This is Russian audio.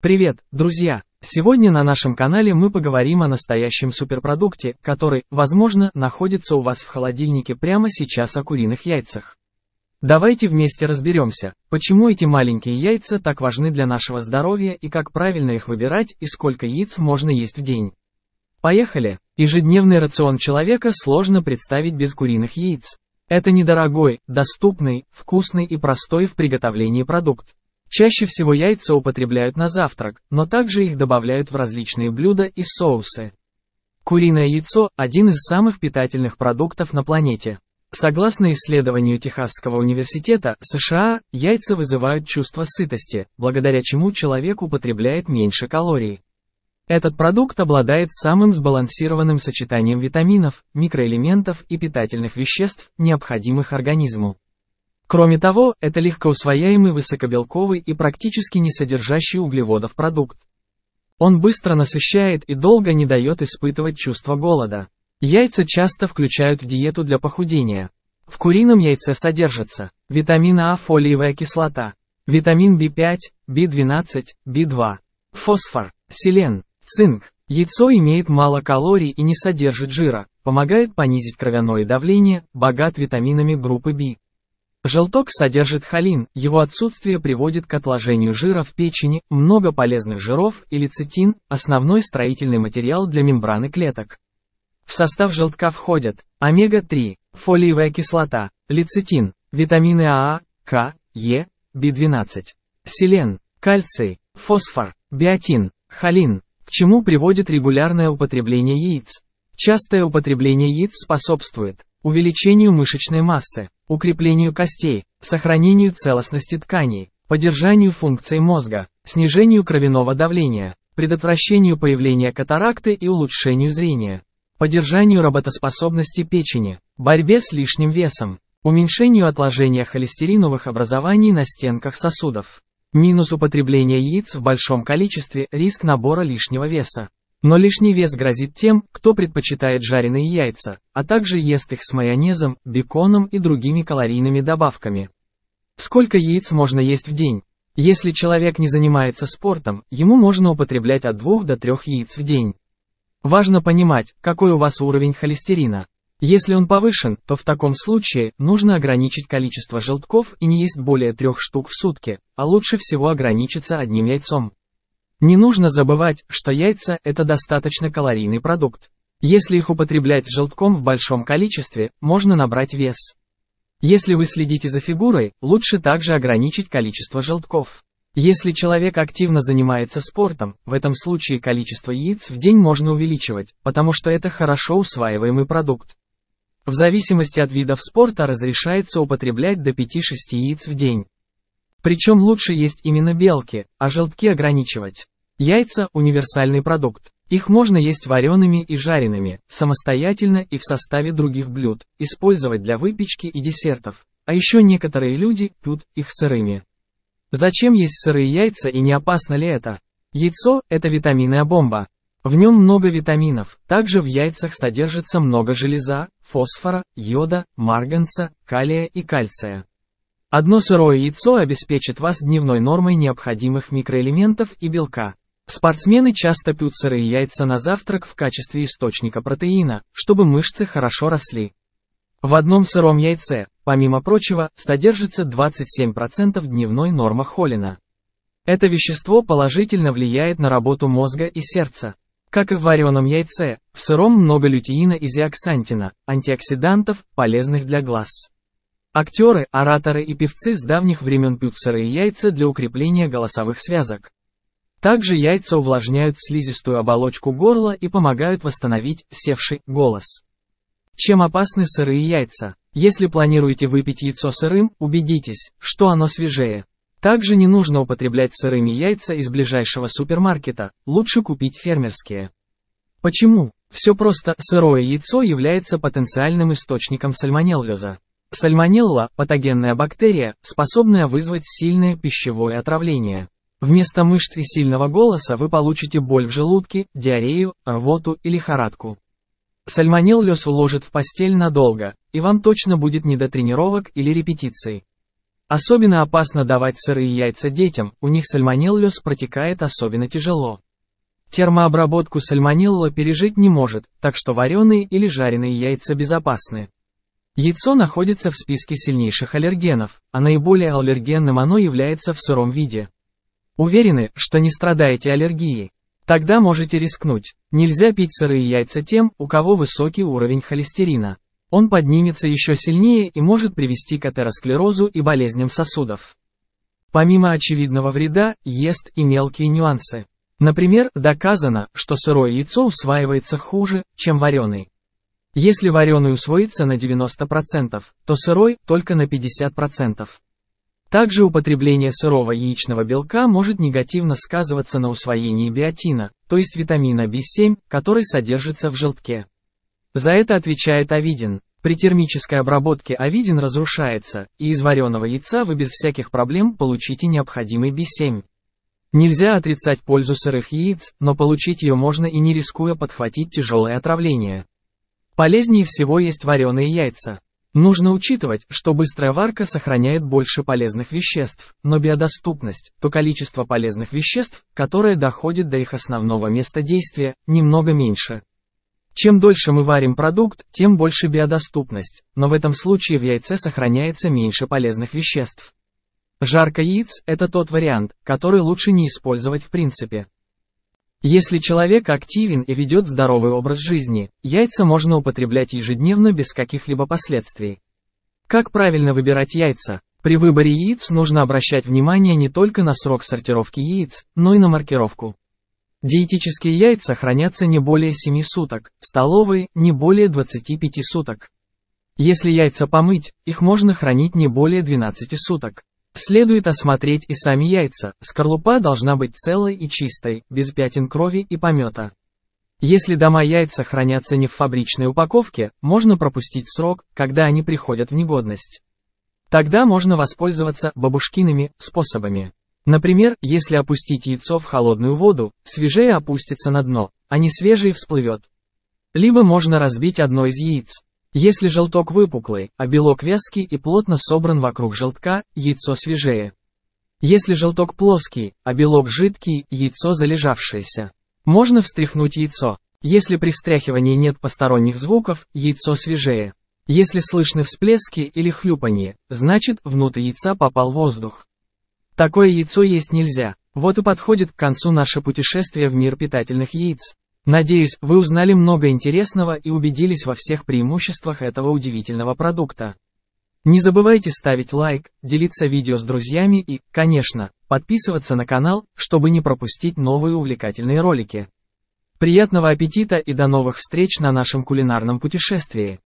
Привет, друзья! Сегодня на нашем канале мы поговорим о настоящем суперпродукте, который, возможно, находится у вас в холодильнике прямо сейчас о куриных яйцах. Давайте вместе разберемся, почему эти маленькие яйца так важны для нашего здоровья и как правильно их выбирать и сколько яиц можно есть в день. Поехали! Ежедневный рацион человека сложно представить без куриных яиц. Это недорогой, доступный, вкусный и простой в приготовлении продукт. Чаще всего яйца употребляют на завтрак, но также их добавляют в различные блюда и соусы. Куриное яйцо – один из самых питательных продуктов на планете. Согласно исследованию Техасского университета США, яйца вызывают чувство сытости, благодаря чему человек употребляет меньше калорий. Этот продукт обладает самым сбалансированным сочетанием витаминов, микроэлементов и питательных веществ, необходимых организму. Кроме того, это легкоусвояемый высокобелковый и практически не содержащий углеводов продукт. Он быстро насыщает и долго не дает испытывать чувство голода. Яйца часто включают в диету для похудения. В курином яйце содержится витамина А фолиевая кислота, витамин b 5 b 12 b 2 фосфор, селен, цинк. Яйцо имеет мало калорий и не содержит жира, помогает понизить кровяное давление, богат витаминами группы B. Желток содержит холин, его отсутствие приводит к отложению жира в печени, много полезных жиров и лецитин, основной строительный материал для мембраны клеток. В состав желтка входят омега-3, фолиевая кислота, лецитин, витамины А, К, Е, В12, селен, кальций, фосфор, биотин, холин, к чему приводит регулярное употребление яиц. Частое употребление яиц способствует увеличению мышечной массы, укреплению костей, сохранению целостности тканей, поддержанию функций мозга, снижению кровяного давления, предотвращению появления катаракты и улучшению зрения, поддержанию работоспособности печени, борьбе с лишним весом, уменьшению отложения холестериновых образований на стенках сосудов. Минус употребления яиц в большом количестве – риск набора лишнего веса. Но лишний вес грозит тем, кто предпочитает жареные яйца, а также ест их с майонезом, беконом и другими калорийными добавками. Сколько яиц можно есть в день? Если человек не занимается спортом, ему можно употреблять от 2 до 3 яиц в день. Важно понимать, какой у вас уровень холестерина. Если он повышен, то в таком случае нужно ограничить количество желтков и не есть более трех штук в сутки, а лучше всего ограничиться одним яйцом. Не нужно забывать, что яйца – это достаточно калорийный продукт. Если их употреблять желтком в большом количестве, можно набрать вес. Если вы следите за фигурой, лучше также ограничить количество желтков. Если человек активно занимается спортом, в этом случае количество яиц в день можно увеличивать, потому что это хорошо усваиваемый продукт. В зависимости от видов спорта разрешается употреблять до 5-6 яиц в день. Причем лучше есть именно белки, а желтки ограничивать. Яйца – универсальный продукт. Их можно есть вареными и жареными, самостоятельно и в составе других блюд, использовать для выпечки и десертов. А еще некоторые люди пьют их сырыми. Зачем есть сырые яйца и не опасно ли это? Яйцо – это витаминная бомба. В нем много витаминов, также в яйцах содержится много железа, фосфора, йода, марганца, калия и кальция. Одно сырое яйцо обеспечит вас дневной нормой необходимых микроэлементов и белка. Спортсмены часто пьют сырые яйца на завтрак в качестве источника протеина, чтобы мышцы хорошо росли. В одном сыром яйце, помимо прочего, содержится 27% дневной нормы холина. Это вещество положительно влияет на работу мозга и сердца. Как и в вареном яйце, в сыром много лютеина и зиоксантина, антиоксидантов, полезных для глаз. Актеры, ораторы и певцы с давних времен пьют сырые яйца для укрепления голосовых связок. Также яйца увлажняют слизистую оболочку горла и помогают восстановить севший голос. Чем опасны сырые яйца? Если планируете выпить яйцо сырым, убедитесь, что оно свежее. Также не нужно употреблять сырыми яйца из ближайшего супермаркета, лучше купить фермерские. Почему? Все просто, сырое яйцо является потенциальным источником сальмонеллеза. Сальмонелла – патогенная бактерия, способная вызвать сильное пищевое отравление. Вместо мышц и сильного голоса вы получите боль в желудке, диарею, рвоту и лихорадку. Сальмонел уложит в постель надолго, и вам точно будет не до тренировок или репетиций. Особенно опасно давать сырые яйца детям, у них сальмонеллез протекает особенно тяжело. Термообработку сальмонелла пережить не может, так что вареные или жареные яйца безопасны. Яйцо находится в списке сильнейших аллергенов, а наиболее аллергенным оно является в сыром виде. Уверены, что не страдаете аллергией? Тогда можете рискнуть. Нельзя пить сырые яйца тем, у кого высокий уровень холестерина. Он поднимется еще сильнее и может привести к атеросклерозу и болезням сосудов. Помимо очевидного вреда, ест и мелкие нюансы. Например, доказано, что сырое яйцо усваивается хуже, чем вареный. Если вареный усвоится на 90%, то сырой – только на 50%. Также употребление сырого яичного белка может негативно сказываться на усвоении биотина, то есть витамина B7, который содержится в желтке. За это отвечает Авидин. При термической обработке Авидин разрушается, и из вареного яйца вы без всяких проблем получите необходимый B7. Нельзя отрицать пользу сырых яиц, но получить ее можно и не рискуя подхватить тяжелое отравление. Полезнее всего есть вареные яйца. Нужно учитывать, что быстрая варка сохраняет больше полезных веществ, но биодоступность, то количество полезных веществ, которое доходит до их основного места действия, немного меньше. Чем дольше мы варим продукт, тем больше биодоступность, но в этом случае в яйце сохраняется меньше полезных веществ. Жарка яиц – это тот вариант, который лучше не использовать в принципе. Если человек активен и ведет здоровый образ жизни, яйца можно употреблять ежедневно без каких-либо последствий. Как правильно выбирать яйца? При выборе яиц нужно обращать внимание не только на срок сортировки яиц, но и на маркировку. Диетические яйца хранятся не более 7 суток, столовые – не более 25 суток. Если яйца помыть, их можно хранить не более 12 суток. Следует осмотреть и сами яйца, скорлупа должна быть целой и чистой, без пятен крови и помета. Если дома яйца хранятся не в фабричной упаковке, можно пропустить срок, когда они приходят в негодность. Тогда можно воспользоваться бабушкиными способами. Например, если опустить яйцо в холодную воду, свежее опустится на дно, а не свежее всплывет. Либо можно разбить одно из яиц. Если желток выпуклый, а белок вязкий и плотно собран вокруг желтка, яйцо свежее. Если желток плоский, а белок жидкий, яйцо залежавшееся. Можно встряхнуть яйцо. Если при встряхивании нет посторонних звуков, яйцо свежее. Если слышны всплески или хлюпанье, значит, внутрь яйца попал воздух. Такое яйцо есть нельзя. Вот и подходит к концу наше путешествие в мир питательных яиц. Надеюсь, вы узнали много интересного и убедились во всех преимуществах этого удивительного продукта. Не забывайте ставить лайк, делиться видео с друзьями и, конечно, подписываться на канал, чтобы не пропустить новые увлекательные ролики. Приятного аппетита и до новых встреч на нашем кулинарном путешествии!